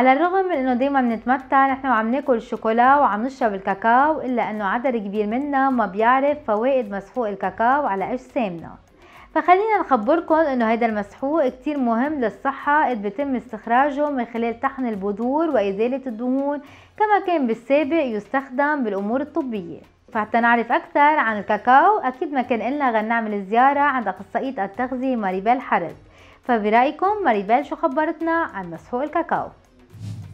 على الرغم من انه دايما بنتمتع نحن وعم ناكل الشوكولا وعم نشرب الكاكاو الا انه عدد كبير منا ما بيعرف فوائد مسحوق الكاكاو على اجسامنا فخلينا نخبركم انه هيدا المسحوق كتير مهم للصحة اذ بتم استخراجه من خلال طحن البذور وازالة الدهون كما كان بالسابق يستخدم بالامور الطبية فحتى نعرف اكثر عن الكاكاو اكيد ما كان النا غير نعمل زيارة عند اخصائية التغذية ماريبال حرب فبرايكم ماريبال شو خبرتنا عن مسحوق الكاكاو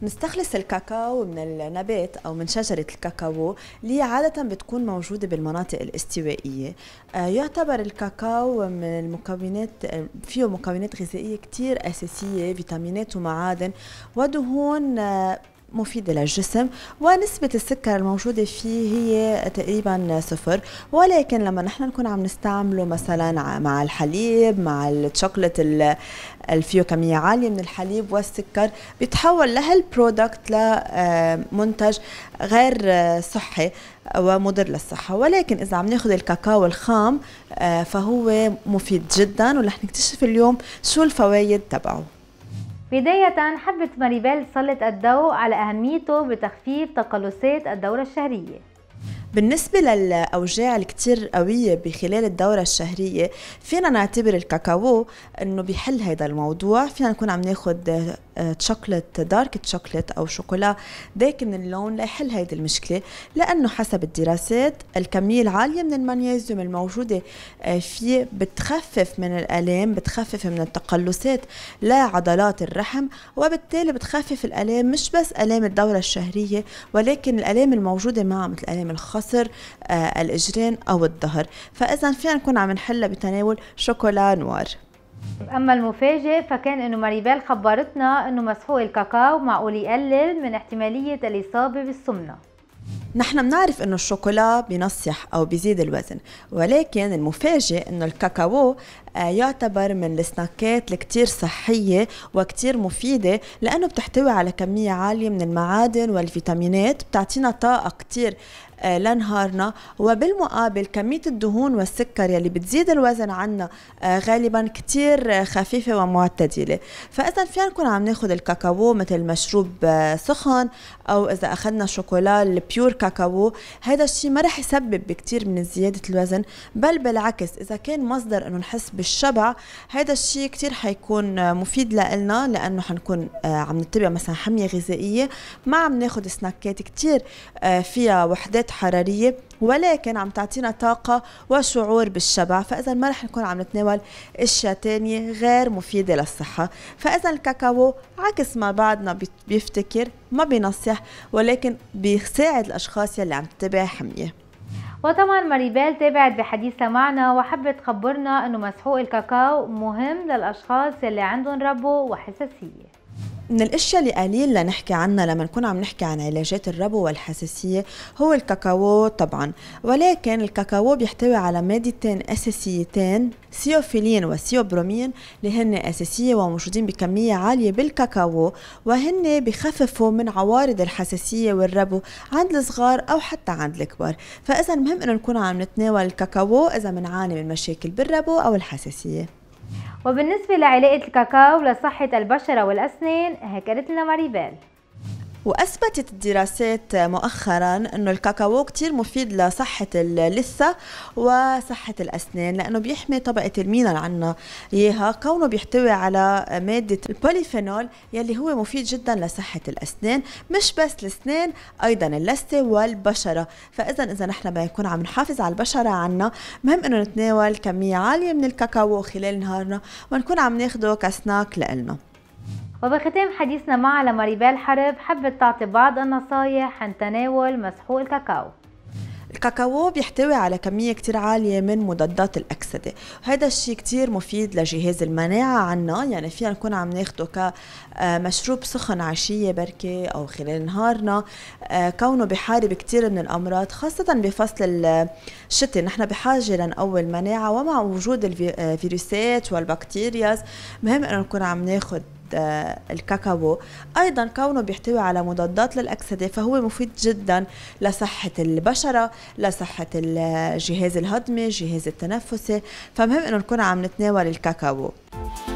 نستخلص الكاكاو من النبات أو من شجرة الكاكاو اللي عادة بتكون موجودة بالمناطق الاستوائية آه، يعتبر الكاكاو من المكونات آه، فيه مكونات غذائية كثير أساسية فيتامينات ومعادن ودهون آه، مفيدة للجسم ونسبة السكر الموجودة فيه هي تقريبا صفر ولكن لما نحن نكون عم نستعمله مثلا مع الحليب مع الشوكولات الفيو كمية عالية من الحليب والسكر بيتحول لهالبرودكت لمنتج آه، غير صحي ومضر للصحة ولكن إذا عم ناخذ الكاكاو الخام آه، فهو مفيد جدا ورح نكتشف اليوم شو الفوائد تبعه بداية حبت ماريبال تسلط الضوء على أهميته بتخفيف تقلصات الدورة الشهرية بالنسبة للأوجاع الكتير قوية بخلال الدورة الشهرية فينا نعتبر الكاكاو أنه بيحل هذا الموضوع فينا نكون عم ناخد تشوكلت دارك تشوكلت او شوكولا داكن اللون ليحل هيدي المشكله لانه حسب الدراسات الكميه العاليه من المغنيزيوم الموجوده آه، فيه بتخفف من الالام بتخفف من التقلصات لعضلات الرحم وبالتالي بتخفف الالام مش بس الام الدوره الشهريه ولكن الالام الموجوده معها مثل الام الخصر آه، الاجرين او الظهر فاذا فينا نكون عم نحلها بتناول شوكولا نوار اما المفاجئ فكان انه ماريبال خبرتنا انه مسحوق الكاكاو معقول يقلل من احتماليه الاصابه بالسمنه نحن بنعرف انه الشوكولا بينصح او بيزيد الوزن ولكن المفاجئ انه الكاكاو آه، يعتبر من السناكات الكتير صحية وكتير مفيدة لأنه بتحتوي على كمية عالية من المعادن والفيتامينات بتعطينا طاقة كتير آه، لنهارنا وبالمقابل كمية الدهون والسكر يلي بتزيد الوزن عنا آه، غالبا كتير خفيفة ومعتدلة فإذا فينا نكون عم ناخد الكاكاو مثل مشروب سخن أو إذا أخذنا شوكولا البيور كاكاو هذا الشيء ما رح يسبب بكتير من زيادة الوزن بل بالعكس إذا كان مصدر أنه نحس بالشبع هذا الشيء كتير حيكون مفيد لنا لانه حنكون آه، عم نتبع مثلا حميه غذائيه ما عم ناخذ سناكات كتير آه، فيها وحدات حراريه ولكن عم تعطينا طاقة وشعور بالشبع فإذا ما رح نكون عم نتناول أشياء تانية غير مفيدة للصحة فإذا الكاكاو عكس ما بعدنا بيفتكر ما بينصح ولكن بيساعد الأشخاص يلي عم تتبع حمية وطبعا ماريبال تابعت بحديثها معنا وحبت تخبرنا انه مسحوق الكاكاو مهم للاشخاص اللي عندهم ربو وحساسيه من الاشياء اللي قليل لنحكي عنها لما نكون عم نحكي عن علاجات الربو والحساسيه هو الكاكاو طبعا ولكن الكاكاو بيحتوي على مادتين اساسيتين سيوفيلين وسيوبرومين اللي هن اساسيه وموجودين بكميه عاليه بالكاكاو وهن بخففوا من عوارض الحساسيه والربو عند الصغار او حتى عند الكبار فاذا مهم انه نكون عم نتناول الكاكاو اذا بنعاني من مشاكل بالربو او الحساسيه وبالنسبة لعلاقة الكاكاو لصحة البشرة والأسنان هيك قالت لنا وأثبتت الدراسات مؤخرا أنه الكاكاو كتير مفيد لصحة اللثة وصحة الأسنان لأنه بيحمي طبقة المينا عنا إياها كونه بيحتوي على مادة البوليفينول يلي هو مفيد جدا لصحة الأسنان مش بس الأسنان أيضا اللثة والبشرة فإذا إذا نحن بنكون عم نحافظ على البشرة عنا مهم أنه نتناول كمية عالية من الكاكاو خلال نهارنا ونكون عم ناخده كسناك لإلنا وبختام حديثنا مع لما ريبال حرب حبت تعطي بعض النصايح عن تناول مسحوق الكاكاو الكاكاو بيحتوي على كمية كتير عالية من مضادات الأكسدة وهذا الشيء كتير مفيد لجهاز المناعة عنا يعني فينا نكون عم ناخده كمشروب سخن عشية بركة أو خلال نهارنا آه، كونه بحارب كتير من الأمراض خاصة بفصل الشتاء نحن بحاجة لنقوي المناعة ومع وجود الفيروسات آه، والبكتيريا مهم أنه نكون عم ناخد آه، الكاكاو ايضا كونه بيحتوي على مضادات للاكسده فهو مفيد جدا لصحه البشره لصحه الجهاز الهضمي جهاز التنفسي فمهم انه نكون عم نتناول الكاكاو